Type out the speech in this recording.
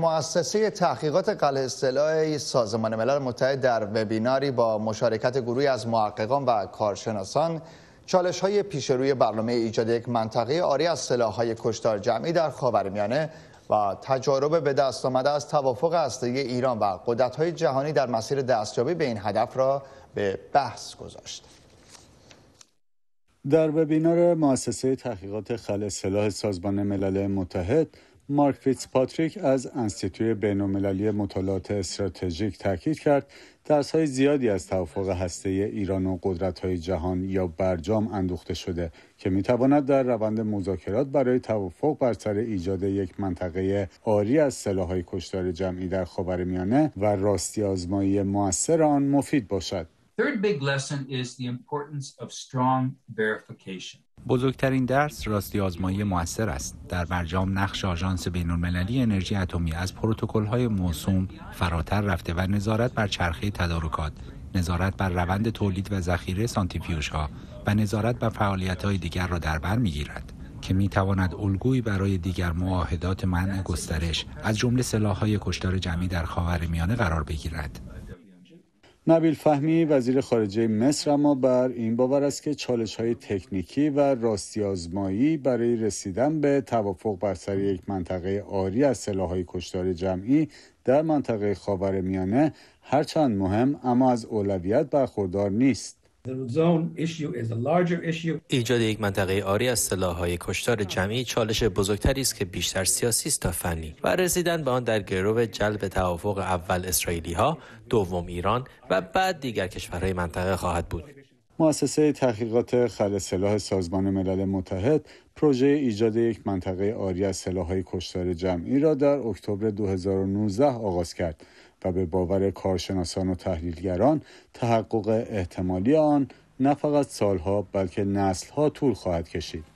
مؤسسه تحقیقات قلع اصطلاح سازمان ملل متحد در وبیناری با مشارکت گروهی از محققان و کارشناسان چالش های پیش روی برنامه ایجاد یک منطقه آری از سلاح های کشتار جمعی در خاورمیانه و تجارب به دست آمده از توافق هسته ایران و قدرت های جهانی در مسیر دستیابی به این هدف را به بحث گذاشت. در وبینار مؤسسه تحقیقات خلع سلاح سازمان ملل متحد مارک پاتریک از انستیتوی بینالمللی مطالعات استراتژیک تاکید کرد های زیادی از توافق هسته ایران و قدرت های جهان یا برجام اندوخته شده که میتواند در روند مذاکرات برای توافق بر سر ایجاد یک منطقه آری از های کشتار جمعی در میانه و راستی آزمایی موثر آن مفید باشد. بزرگترین درس راستی آزمایی موثر است در برجام نقش آژانس بینالمللی انرژی اتمی از پروتکل‌های موسوم فراتر رفته و نظارت بر چرخه تدارکات نظارت بر روند تولید و ذخیره ها و نظارت بر فعالیت‌های دیگر را در بر می‌گیرد که میتواند الگویی برای دیگر معاهدات منع گسترش از جمله سلاح‌های کشتار جمعی در خاورمیانه قرار بگیرد نبیل فهمی وزیر خارجه مصر اما بر این باور است که چالش های تکنیکی و راستی آزمایی برای رسیدن به توافق بر سر یک منطقه آری از های کشتار جمعی در منطقه خاورمیانه، میانه هرچند مهم اما از اولویت برخوردار نیست. ایجاد یک منطقه آری از های کشتار جمعی چالش بزرگتری است که بیشتر سیاسی است تا فنی و رسیدن به آن در گرو جلب توافق اول اسرائیلی ها دوم ایران و بعد دیگر کشورهای منطقه خواهد بود مؤسسه تحقیقات خل سلاح سازمان ملل متحد پروژه ایجاد یک منطقه آری از های کشتار جمعی را در اکتبر 2019 آغاز کرد و به باور کارشناسان و تحلیلگران تحقق احتمالی آن نه فقط سالها بلکه نسلها طول خواهد کشید